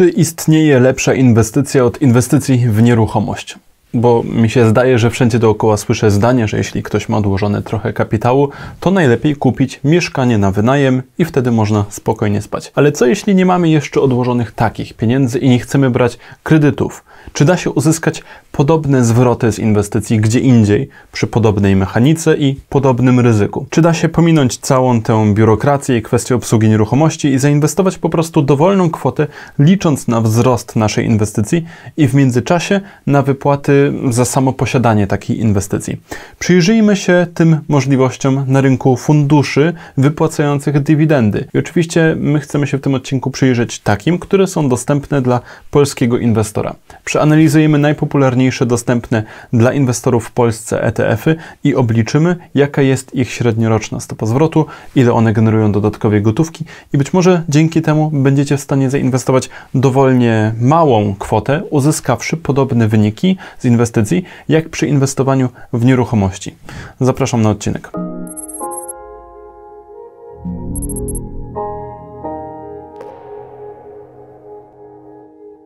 czy istnieje lepsza inwestycja od inwestycji w nieruchomość? Bo mi się zdaje, że wszędzie dookoła słyszę zdanie, że jeśli ktoś ma odłożone trochę kapitału, to najlepiej kupić mieszkanie na wynajem i wtedy można spokojnie spać. Ale co jeśli nie mamy jeszcze odłożonych takich pieniędzy i nie chcemy brać kredytów? Czy da się uzyskać podobne zwroty z inwestycji gdzie indziej, przy podobnej mechanice i podobnym ryzyku? Czy da się pominąć całą tę biurokrację i kwestię obsługi nieruchomości i zainwestować po prostu dowolną kwotę, licząc na wzrost naszej inwestycji i w międzyczasie na wypłaty za samo posiadanie takiej inwestycji? Przyjrzyjmy się tym możliwościom na rynku funduszy wypłacających dywidendy. I oczywiście my chcemy się w tym odcinku przyjrzeć takim, które są dostępne dla polskiego inwestora. Przy przeanalizujemy najpopularniejsze dostępne dla inwestorów w Polsce ETF-y i obliczymy, jaka jest ich średnioroczna stopa zwrotu, ile one generują dodatkowej gotówki i być może dzięki temu będziecie w stanie zainwestować dowolnie małą kwotę, uzyskawszy podobne wyniki z inwestycji, jak przy inwestowaniu w nieruchomości. Zapraszam na odcinek.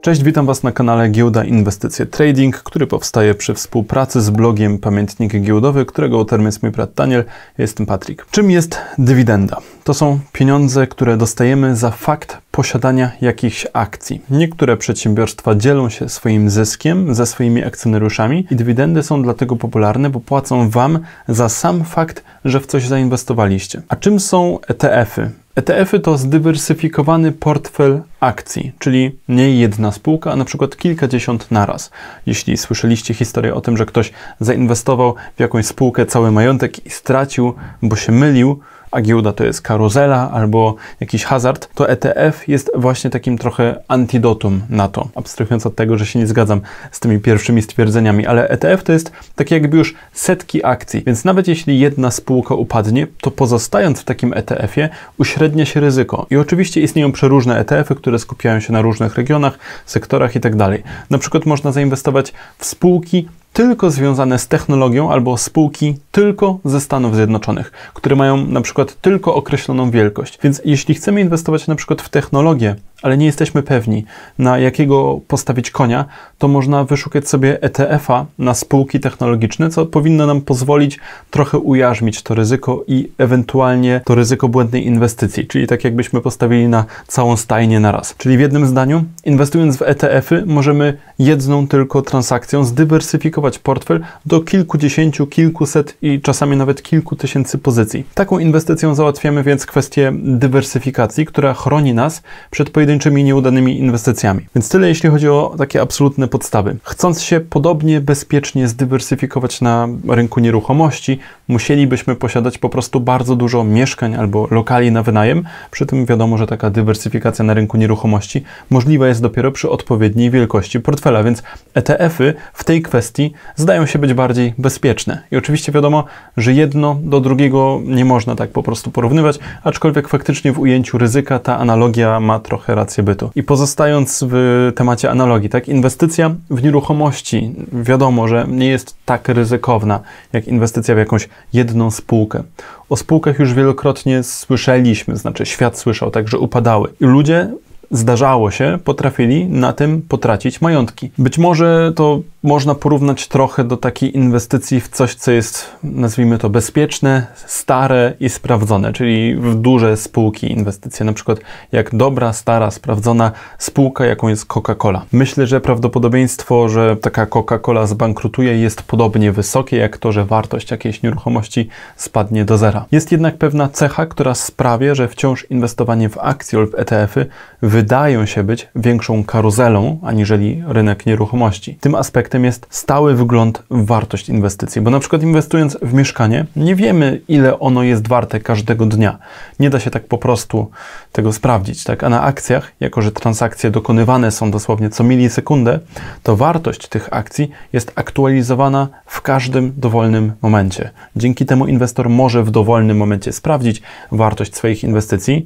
Cześć, witam Was na kanale Giełda Inwestycje Trading, który powstaje przy współpracy z blogiem Pamiętnik Giełdowy, którego autorem jest mój brat Daniel, jestem Patryk. Czym jest dywidenda? To są pieniądze, które dostajemy za fakt posiadania jakichś akcji. Niektóre przedsiębiorstwa dzielą się swoim zyskiem ze swoimi akcjonariuszami i dywidendy są dlatego popularne, bo płacą Wam za sam fakt, że w coś zainwestowaliście. A czym są ETF-y? ETF-y to zdywersyfikowany portfel akcji, czyli nie jedna spółka, a na przykład kilkadziesiąt naraz. Jeśli słyszeliście historię o tym, że ktoś zainwestował w jakąś spółkę cały majątek i stracił, bo się mylił, a giełda to jest karuzela albo jakiś hazard, to ETF jest właśnie takim trochę antidotum na to. Abstrahując od tego, że się nie zgadzam z tymi pierwszymi stwierdzeniami, ale ETF to jest tak jakby już setki akcji, więc nawet jeśli jedna spółka upadnie, to pozostając w takim ETF-ie uśrednia się ryzyko. I oczywiście istnieją przeróżne ETF-y, które skupiają się na różnych regionach, sektorach itd. Tak na przykład można zainwestować w spółki tylko związane z technologią albo spółki tylko ze Stanów Zjednoczonych, które mają na przykład tylko określoną wielkość. Więc jeśli chcemy inwestować na przykład w technologię, ale nie jesteśmy pewni, na jakiego postawić konia, to można wyszukać sobie ETF-a na spółki technologiczne, co powinno nam pozwolić trochę ujarzmić to ryzyko i ewentualnie to ryzyko błędnej inwestycji, czyli tak jakbyśmy postawili na całą stajnię na raz. Czyli w jednym zdaniu, inwestując w ETF-y, możemy jedną tylko transakcją zdywersyfikować portfel do kilkudziesięciu, kilkuset i czasami nawet kilku tysięcy pozycji. Taką inwestycją załatwiamy więc kwestię dywersyfikacji, która chroni nas przed pojedynczymi pojedynczymi nieudanymi inwestycjami. Więc tyle jeśli chodzi o takie absolutne podstawy. Chcąc się podobnie bezpiecznie zdywersyfikować na rynku nieruchomości, musielibyśmy posiadać po prostu bardzo dużo mieszkań albo lokali na wynajem. Przy tym wiadomo, że taka dywersyfikacja na rynku nieruchomości możliwa jest dopiero przy odpowiedniej wielkości portfela, więc ETF-y w tej kwestii zdają się być bardziej bezpieczne. I oczywiście wiadomo, że jedno do drugiego nie można tak po prostu porównywać, aczkolwiek faktycznie w ujęciu ryzyka ta analogia ma trochę rację bytu. I pozostając w temacie analogii, tak, inwestycja w nieruchomości wiadomo, że nie jest tak ryzykowna jak inwestycja w jakąś jedną spółkę. O spółkach już wielokrotnie słyszeliśmy, znaczy świat słyszał, także upadały. I ludzie zdarzało się, potrafili na tym potracić majątki. Być może to można porównać trochę do takiej inwestycji w coś, co jest, nazwijmy to, bezpieczne, stare i sprawdzone, czyli w duże spółki inwestycje, na przykład jak dobra, stara, sprawdzona spółka, jaką jest Coca-Cola. Myślę, że prawdopodobieństwo, że taka Coca-Cola zbankrutuje jest podobnie wysokie, jak to, że wartość jakiejś nieruchomości spadnie do zera. Jest jednak pewna cecha, która sprawia, że wciąż inwestowanie w akcje lub ETF-y wydają się być większą karuzelą, aniżeli rynek nieruchomości. Tym aspektem aspektem jest stały wygląd wartość inwestycji, bo na przykład inwestując w mieszkanie, nie wiemy ile ono jest warte każdego dnia. Nie da się tak po prostu tego sprawdzić, tak? A na akcjach, jako że transakcje dokonywane są dosłownie co milisekundę, to wartość tych akcji jest aktualizowana w każdym dowolnym momencie. Dzięki temu inwestor może w dowolnym momencie sprawdzić wartość swoich inwestycji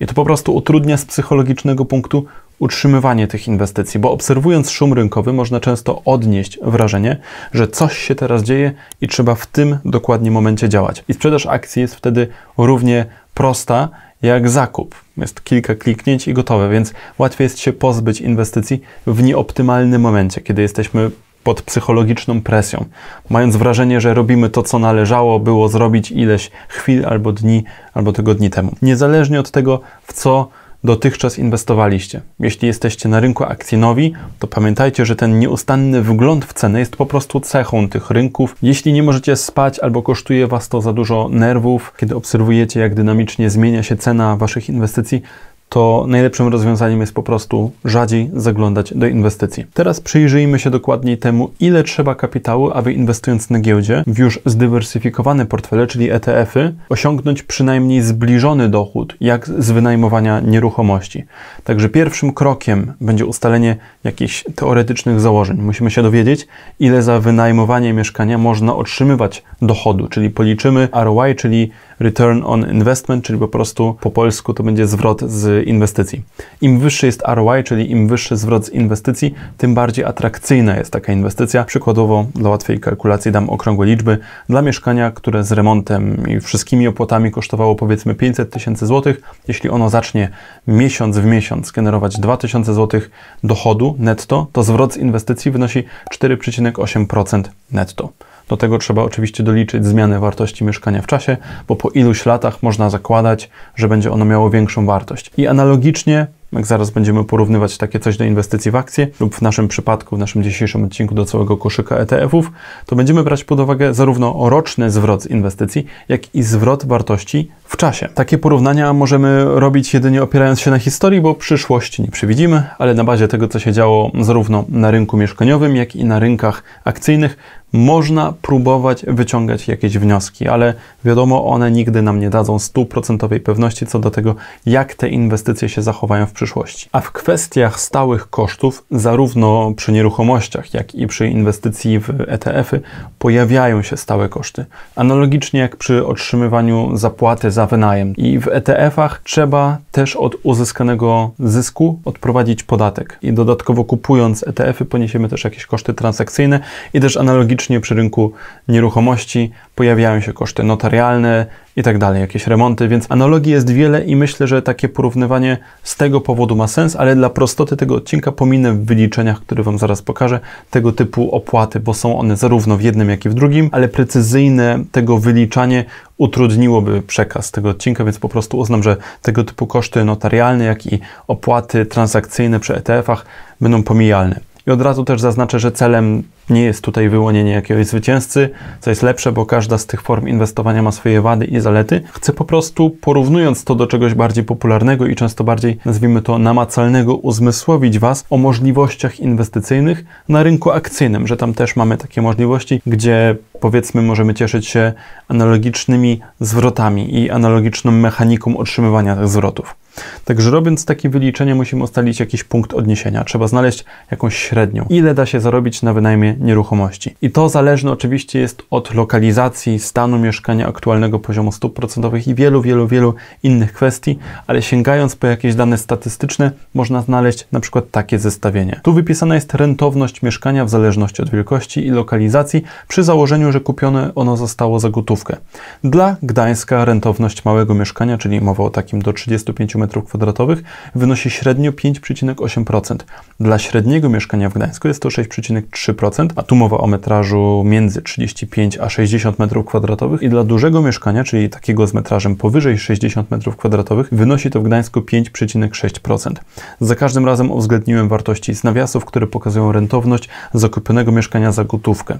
i to po prostu utrudnia z psychologicznego punktu utrzymywanie tych inwestycji, bo obserwując szum rynkowy, można często odnieść wrażenie, że coś się teraz dzieje i trzeba w tym dokładnie momencie działać. I sprzedaż akcji jest wtedy równie prosta jak zakup. Jest kilka kliknięć i gotowe, więc łatwiej jest się pozbyć inwestycji w nieoptymalnym momencie, kiedy jesteśmy pod psychologiczną presją, mając wrażenie, że robimy to, co należało było zrobić ileś chwil albo dni, albo tygodni temu. Niezależnie od tego, w co dotychczas inwestowaliście. Jeśli jesteście na rynku akcji nowi, to pamiętajcie, że ten nieustanny wgląd w ceny jest po prostu cechą tych rynków. Jeśli nie możecie spać albo kosztuje Was to za dużo nerwów, kiedy obserwujecie, jak dynamicznie zmienia się cena Waszych inwestycji, to najlepszym rozwiązaniem jest po prostu rzadziej zaglądać do inwestycji. Teraz przyjrzyjmy się dokładniej temu, ile trzeba kapitału, aby inwestując na giełdzie w już zdywersyfikowane portfele, czyli ETF-y, osiągnąć przynajmniej zbliżony dochód, jak z wynajmowania nieruchomości. Także pierwszym krokiem będzie ustalenie jakichś teoretycznych założeń. Musimy się dowiedzieć, ile za wynajmowanie mieszkania można otrzymywać dochodu, czyli policzymy ROI, czyli Return on Investment, czyli po prostu po polsku to będzie zwrot z inwestycji. Im wyższy jest ROI, czyli im wyższy zwrot z inwestycji, tym bardziej atrakcyjna jest taka inwestycja. Przykładowo, dla łatwiej kalkulacji dam okrągłe liczby. Dla mieszkania, które z remontem i wszystkimi opłatami kosztowało powiedzmy 500 tysięcy złotych, jeśli ono zacznie miesiąc w miesiąc generować 2000 złotych dochodu netto, to zwrot z inwestycji wynosi 4,8% netto. Do tego trzeba oczywiście doliczyć zmianę wartości mieszkania w czasie, bo po iluś latach można zakładać, że będzie ono miało większą wartość. I analogicznie jak zaraz będziemy porównywać takie coś do inwestycji w akcje lub w naszym przypadku, w naszym dzisiejszym odcinku do całego koszyka ETF-ów, to będziemy brać pod uwagę zarówno roczny zwrot z inwestycji, jak i zwrot wartości w czasie. Takie porównania możemy robić jedynie opierając się na historii, bo przyszłości nie przewidzimy, ale na bazie tego, co się działo zarówno na rynku mieszkaniowym, jak i na rynkach akcyjnych, można próbować wyciągać jakieś wnioski, ale wiadomo, one nigdy nam nie dadzą stuprocentowej pewności co do tego, jak te inwestycje się zachowają w przyszłości. A w kwestiach stałych kosztów, zarówno przy nieruchomościach, jak i przy inwestycji w ETF-y, pojawiają się stałe koszty. Analogicznie jak przy otrzymywaniu zapłaty za wynajem. I w ETF-ach trzeba też od uzyskanego zysku odprowadzić podatek. I dodatkowo kupując ETF-y poniesiemy też jakieś koszty transakcyjne i też analogicznie przy rynku nieruchomości pojawiają się koszty notarialne i tak dalej, jakieś remonty, więc analogii jest wiele i myślę, że takie porównywanie z tego powodu ma sens, ale dla prostoty tego odcinka pominę w wyliczeniach, które Wam zaraz pokażę, tego typu opłaty, bo są one zarówno w jednym, jak i w drugim, ale precyzyjne tego wyliczanie utrudniłoby przekaz tego odcinka, więc po prostu uznam, że tego typu koszty notarialne, jak i opłaty transakcyjne przy ETF-ach będą pomijalne. I od razu też zaznaczę, że celem nie jest tutaj wyłonienie jakiegoś zwycięzcy, co jest lepsze, bo każda z tych form inwestowania ma swoje wady i zalety. Chcę po prostu, porównując to do czegoś bardziej popularnego i często bardziej, nazwijmy to, namacalnego, uzmysłowić Was o możliwościach inwestycyjnych na rynku akcyjnym, że tam też mamy takie możliwości, gdzie powiedzmy możemy cieszyć się analogicznymi zwrotami i analogiczną mechaniką otrzymywania tych zwrotów. Także robiąc takie wyliczenie musimy ustalić jakiś punkt odniesienia. Trzeba znaleźć jakąś średnią. Ile da się zarobić na wynajmie nieruchomości? I to zależne oczywiście jest od lokalizacji, stanu mieszkania, aktualnego poziomu stóp procentowych i wielu, wielu, wielu innych kwestii, ale sięgając po jakieś dane statystyczne, można znaleźć na przykład takie zestawienie. Tu wypisana jest rentowność mieszkania w zależności od wielkości i lokalizacji, przy założeniu, że kupione ono zostało za gotówkę. Dla Gdańska rentowność małego mieszkania, czyli mowa o takim do 35 m m wynosi średnio 5,8%. Dla średniego mieszkania w Gdańsku jest to 6,3%, a tu mowa o metrażu między 35 a 60 m2 i dla dużego mieszkania, czyli takiego z metrażem powyżej 60 m2, wynosi to w Gdańsku 5,6%. Za każdym razem uwzględniłem wartości z nawiasów, które pokazują rentowność zakupionego mieszkania za gotówkę.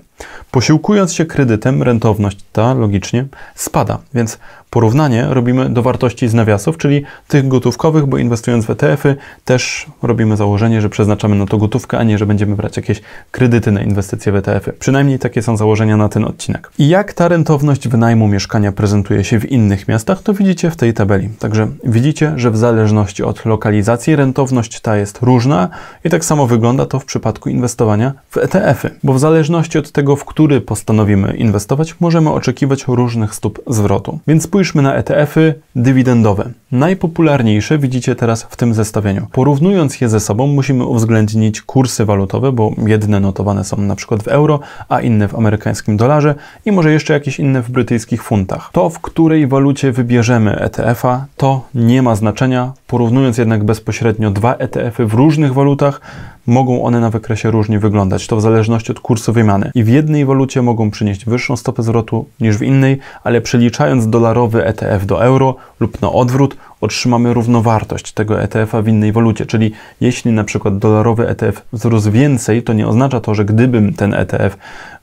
Posiłkując się kredytem, rentowność ta logicznie spada, więc Porównanie robimy do wartości z nawiasów, czyli tych gotówkowych, bo inwestując w ETF-y też robimy założenie, że przeznaczamy na to gotówkę, a nie, że będziemy brać jakieś kredyty na inwestycje w ETF-y. Przynajmniej takie są założenia na ten odcinek. I jak ta rentowność wynajmu mieszkania prezentuje się w innych miastach, to widzicie w tej tabeli. Także widzicie, że w zależności od lokalizacji rentowność ta jest różna i tak samo wygląda to w przypadku inwestowania w ETF-y, bo w zależności od tego, w który postanowimy inwestować, możemy oczekiwać różnych stóp zwrotu. Więc spójrz Spójrzmy na ETF-y dywidendowe. Najpopularniejsze widzicie teraz w tym zestawieniu. Porównując je ze sobą, musimy uwzględnić kursy walutowe, bo jedne notowane są na przykład w euro, a inne w amerykańskim dolarze i może jeszcze jakieś inne w brytyjskich funtach. To, w której walucie wybierzemy ETF-a, to nie ma znaczenia. Porównując jednak bezpośrednio dwa ETF-y w różnych walutach, mogą one na wykresie różnie wyglądać, to w zależności od kursu wymiany. I w jednej walucie mogą przynieść wyższą stopę zwrotu niż w innej, ale przeliczając dolarowy ETF do euro lub na odwrót, otrzymamy równowartość tego ETF-a w innej walucie. Czyli jeśli na przykład dolarowy ETF wzrósł więcej, to nie oznacza to, że gdybym ten ETF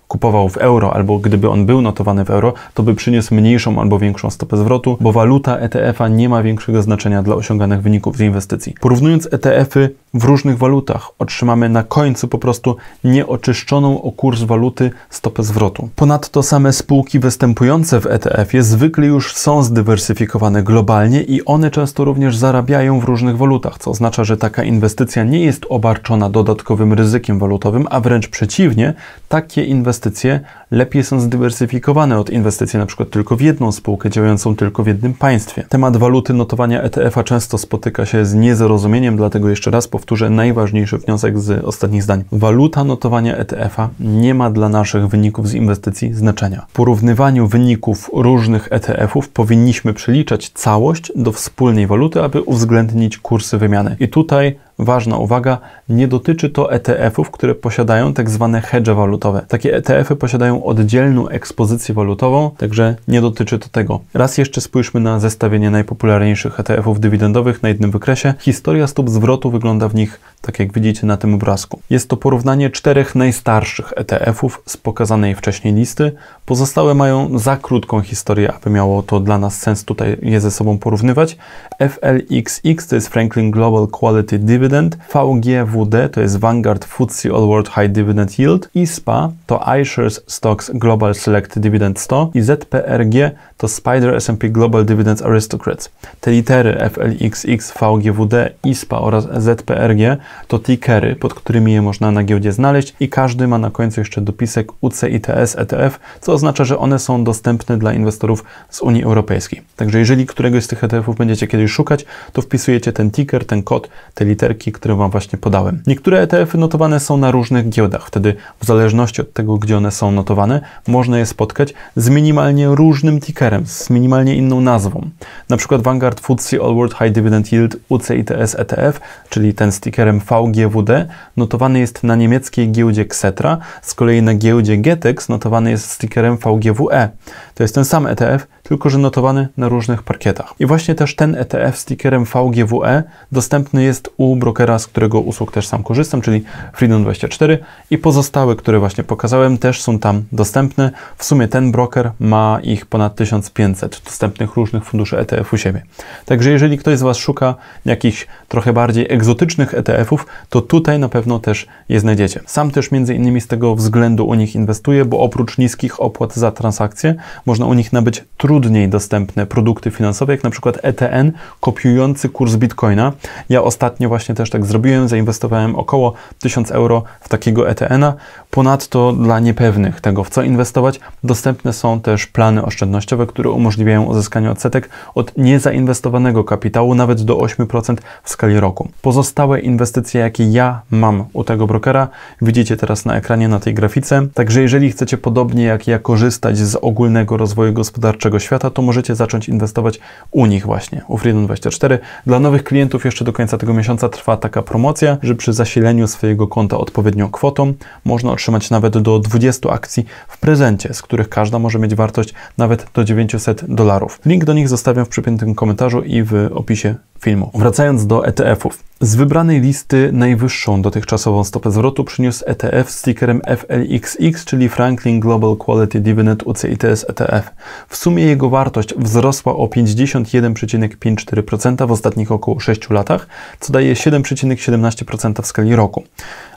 kupował w euro, albo gdyby on był notowany w euro, to by przyniósł mniejszą albo większą stopę zwrotu, bo waluta ETF-a nie ma większego znaczenia dla osiąganych wyników z inwestycji. Porównując ETF-y w różnych walutach. Otrzymamy na końcu po prostu nieoczyszczoną o kurs waluty stopę zwrotu. Ponadto same spółki występujące w ETF-ie zwykle już są zdywersyfikowane globalnie i one często również zarabiają w różnych walutach, co oznacza, że taka inwestycja nie jest obarczona dodatkowym ryzykiem walutowym, a wręcz przeciwnie, takie inwestycje lepiej są zdywersyfikowane od inwestycji np. tylko w jedną spółkę działającą tylko w jednym państwie. Temat waluty notowania ETF-a często spotyka się z niezrozumieniem, dlatego jeszcze raz powtórzę najważniejszy wniosek z ostatnich zdań. Waluta notowania ETF-a nie ma dla naszych wyników z inwestycji znaczenia. W porównywaniu wyników różnych ETF-ów powinniśmy przyliczać całość do wspólnej waluty, aby uwzględnić kursy wymiany. I tutaj Ważna uwaga, nie dotyczy to ETF-ów, które posiadają tak zwane hedge walutowe. Takie ETF-y posiadają oddzielną ekspozycję walutową, także nie dotyczy to tego. Raz jeszcze spójrzmy na zestawienie najpopularniejszych ETF-ów dywidendowych na jednym wykresie. Historia stóp zwrotu wygląda w nich tak jak widzicie na tym obrazku. Jest to porównanie czterech najstarszych ETF-ów z pokazanej wcześniej listy. Pozostałe mają za krótką historię, aby miało to dla nas sens tutaj je ze sobą porównywać. FLXX to jest Franklin Global Quality Dividend Dividend, VGWD to jest Vanguard FTSE All World High Dividend Yield, ISPA to iShares Stocks Global Select Dividend 100 i ZPRG to Spider S&P Global Dividend Aristocrats. Te litery FLXX, VGWD, ISPA oraz ZPRG to tickery, pod którymi je można na giełdzie znaleźć i każdy ma na końcu jeszcze dopisek UCITS ETF, co oznacza, że one są dostępne dla inwestorów z Unii Europejskiej. Także jeżeli któregoś z tych ETF-ów będziecie kiedyś szukać, to wpisujecie ten ticker, ten kod, te litery literki, które Wam właśnie podałem. Niektóre ETF-y notowane są na różnych giełdach, wtedy w zależności od tego, gdzie one są notowane, można je spotkać z minimalnie różnym tickerem, z minimalnie inną nazwą. Na przykład Vanguard FTSE All World High Dividend Yield UCITS ETF, czyli ten z tickerem VGWD, notowany jest na niemieckiej giełdzie Xetra, z kolei na giełdzie GETEX notowany jest z tickerem VGWE. To jest ten sam ETF, tylko że notowany na różnych parkietach. I właśnie też ten ETF z tickerem VGWE dostępny jest u brokera, z którego usług też sam korzystam, czyli Freedom24 i pozostałe, które właśnie pokazałem, też są tam dostępne. W sumie ten broker ma ich ponad 1500 dostępnych różnych funduszy ETF u siebie. Także jeżeli ktoś z Was szuka jakichś trochę bardziej egzotycznych ETF-ów, to tutaj na pewno też je znajdziecie. Sam też między innymi z tego względu u nich inwestuję, bo oprócz niskich opłat za transakcje można u nich nabyć trudniej dostępne produkty finansowe, jak na przykład ETN kopiujący kurs Bitcoina. Ja ostatnio właśnie właśnie też tak zrobiłem, zainwestowałem około 1000 euro w takiego ETN-a. Ponadto dla niepewnych tego, w co inwestować, dostępne są też plany oszczędnościowe, które umożliwiają uzyskanie odsetek od niezainwestowanego kapitału nawet do 8% w skali roku. Pozostałe inwestycje, jakie ja mam u tego brokera, widzicie teraz na ekranie, na tej grafice. Także jeżeli chcecie podobnie jak ja korzystać z ogólnego rozwoju gospodarczego świata, to możecie zacząć inwestować u nich właśnie, u Freedom24. Dla nowych klientów jeszcze do końca tego miesiąca trwa taka promocja, że przy zasileniu swojego konta odpowiednią kwotą można otrzymać nawet do 20 akcji w prezencie, z których każda może mieć wartość nawet do 900 dolarów. Link do nich zostawiam w przypiętym komentarzu i w opisie filmu. Wracając do ETF-ów. Z wybranej listy najwyższą dotychczasową stopę zwrotu przyniósł ETF z tickerem FLXX, czyli Franklin Global Quality Dividend UCITS ETF. W sumie jego wartość wzrosła o 51,54% w ostatnich około 6 latach, co daje 7,17% w skali roku.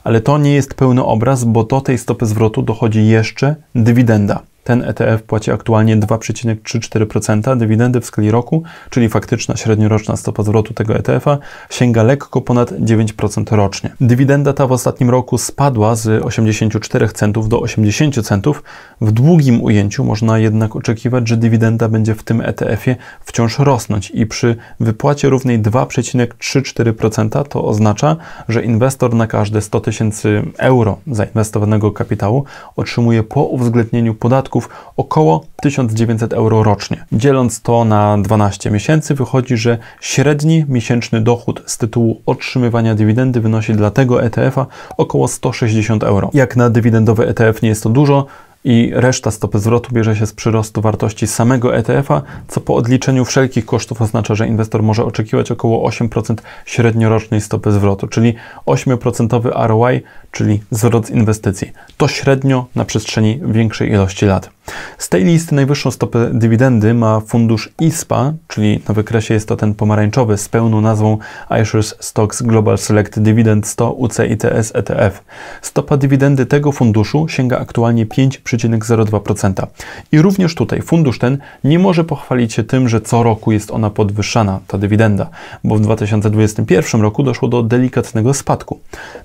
Ale to nie jest pełny obraz, bo do tej stopy zwrotu dochodzi jeszcze dywidenda. Ten ETF płaci aktualnie 2,34% dywidendy w skali roku, czyli faktyczna średnioroczna stopa zwrotu tego ETF-a sięga lekko ponad 9% rocznie. Dywidenda ta w ostatnim roku spadła z 84 centów do 80 centów. W długim ujęciu można jednak oczekiwać, że dywidenda będzie w tym ETF-ie wciąż rosnąć i przy wypłacie równej 2,34% to oznacza, że inwestor na każde 100 tysięcy euro zainwestowanego kapitału otrzymuje po uwzględnieniu podatku około 1900 euro rocznie. Dzieląc to na 12 miesięcy wychodzi, że średni miesięczny dochód z tytułu otrzymywania dywidendy wynosi dla tego ETF-a około 160 euro. Jak na dywidendowy ETF nie jest to dużo, i reszta stopy zwrotu bierze się z przyrostu wartości samego ETF-a, co po odliczeniu wszelkich kosztów oznacza, że inwestor może oczekiwać około 8% średniorocznej stopy zwrotu, czyli 8% ROI, czyli zwrot z inwestycji. To średnio na przestrzeni większej ilości lat. Z tej listy najwyższą stopę dywidendy ma fundusz ISPA, czyli na wykresie jest to ten pomarańczowy z pełną nazwą iShares Stocks Global Select Dividend 100 UCITS ETF. Stopa dywidendy tego funduszu sięga aktualnie 5,02%. I również tutaj fundusz ten nie może pochwalić się tym, że co roku jest ona podwyższana, ta dywidenda, bo w 2021 roku doszło do delikatnego spadku.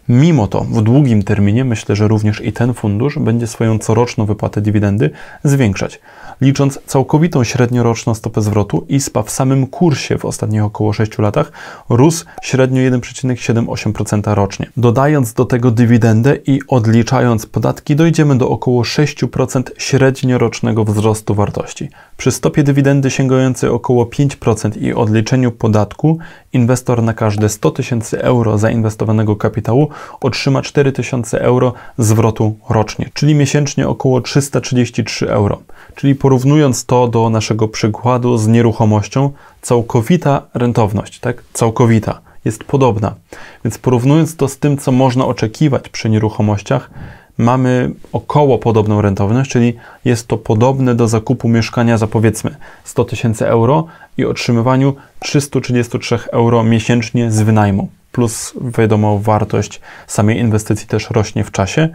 Mimo to w długim terminie myślę, że również i ten fundusz będzie swoją coroczną wypłatę dywidendy zwiększać, licząc całkowitą średnioroczną stopę zwrotu, ISPA w samym kursie w ostatnich około 6 latach rósł średnio 1,78% rocznie. Dodając do tego dywidendę i odliczając podatki, dojdziemy do około 6% średniorocznego wzrostu wartości. Przy stopie dywidendy sięgającej około 5% i odliczeniu podatku, inwestor na każde 100 tysięcy euro zainwestowanego kapitału otrzyma 4000 euro zwrotu rocznie, czyli miesięcznie około 333 euro. Czyli porównując to do naszego przykładu z nieruchomością, całkowita rentowność, tak? Całkowita jest podobna. Więc porównując to z tym, co można oczekiwać przy nieruchomościach, mamy około podobną rentowność, czyli jest to podobne do zakupu mieszkania za powiedzmy 100 tysięcy euro i otrzymywaniu 333 euro miesięcznie z wynajmu. Plus, wiadomo, wartość samej inwestycji też rośnie w czasie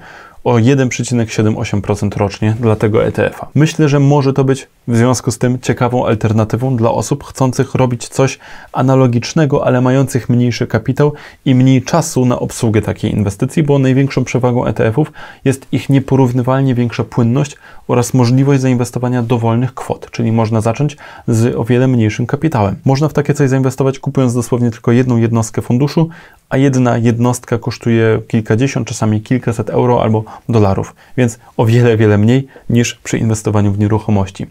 o 1,78% rocznie dla tego ETF-a. Myślę, że może to być w związku z tym ciekawą alternatywą dla osób chcących robić coś analogicznego, ale mających mniejszy kapitał i mniej czasu na obsługę takiej inwestycji, bo największą przewagą ETF-ów jest ich nieporównywalnie większa płynność oraz możliwość zainwestowania dowolnych kwot, czyli można zacząć z o wiele mniejszym kapitałem. Można w takie coś zainwestować kupując dosłownie tylko jedną jednostkę funduszu, a jedna jednostka kosztuje kilkadziesiąt, czasami kilkaset euro albo dolarów, więc o wiele, wiele mniej niż przy inwestowaniu w nieruchomości.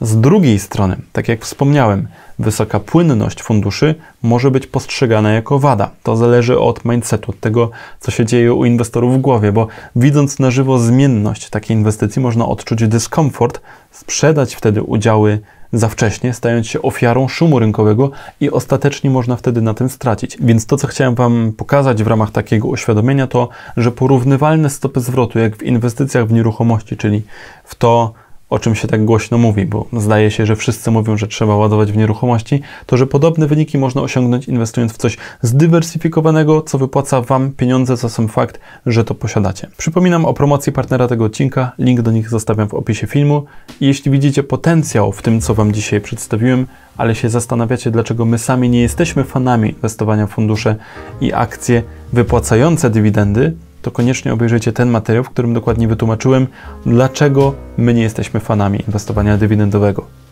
Z drugiej strony, tak jak wspomniałem, wysoka płynność funduszy może być postrzegana jako wada. To zależy od mindsetu, od tego, co się dzieje u inwestorów w głowie, bo widząc na żywo zmienność takiej inwestycji, można odczuć dyskomfort, sprzedać wtedy udziały za wcześnie, stając się ofiarą szumu rynkowego i ostatecznie można wtedy na tym stracić. Więc to, co chciałem Wam pokazać w ramach takiego uświadomienia, to, że porównywalne stopy zwrotu, jak w inwestycjach w nieruchomości, czyli w to, o czym się tak głośno mówi, bo zdaje się, że wszyscy mówią, że trzeba ładować w nieruchomości, to że podobne wyniki można osiągnąć inwestując w coś zdywersyfikowanego, co wypłaca Wam pieniądze za sam fakt, że to posiadacie. Przypominam o promocji partnera tego odcinka, link do nich zostawiam w opisie filmu. jeśli widzicie potencjał w tym, co Wam dzisiaj przedstawiłem, ale się zastanawiacie, dlaczego my sami nie jesteśmy fanami inwestowania w fundusze i akcje wypłacające dywidendy, to koniecznie obejrzyjcie ten materiał, w którym dokładnie wytłumaczyłem, dlaczego my nie jesteśmy fanami inwestowania dywidendowego.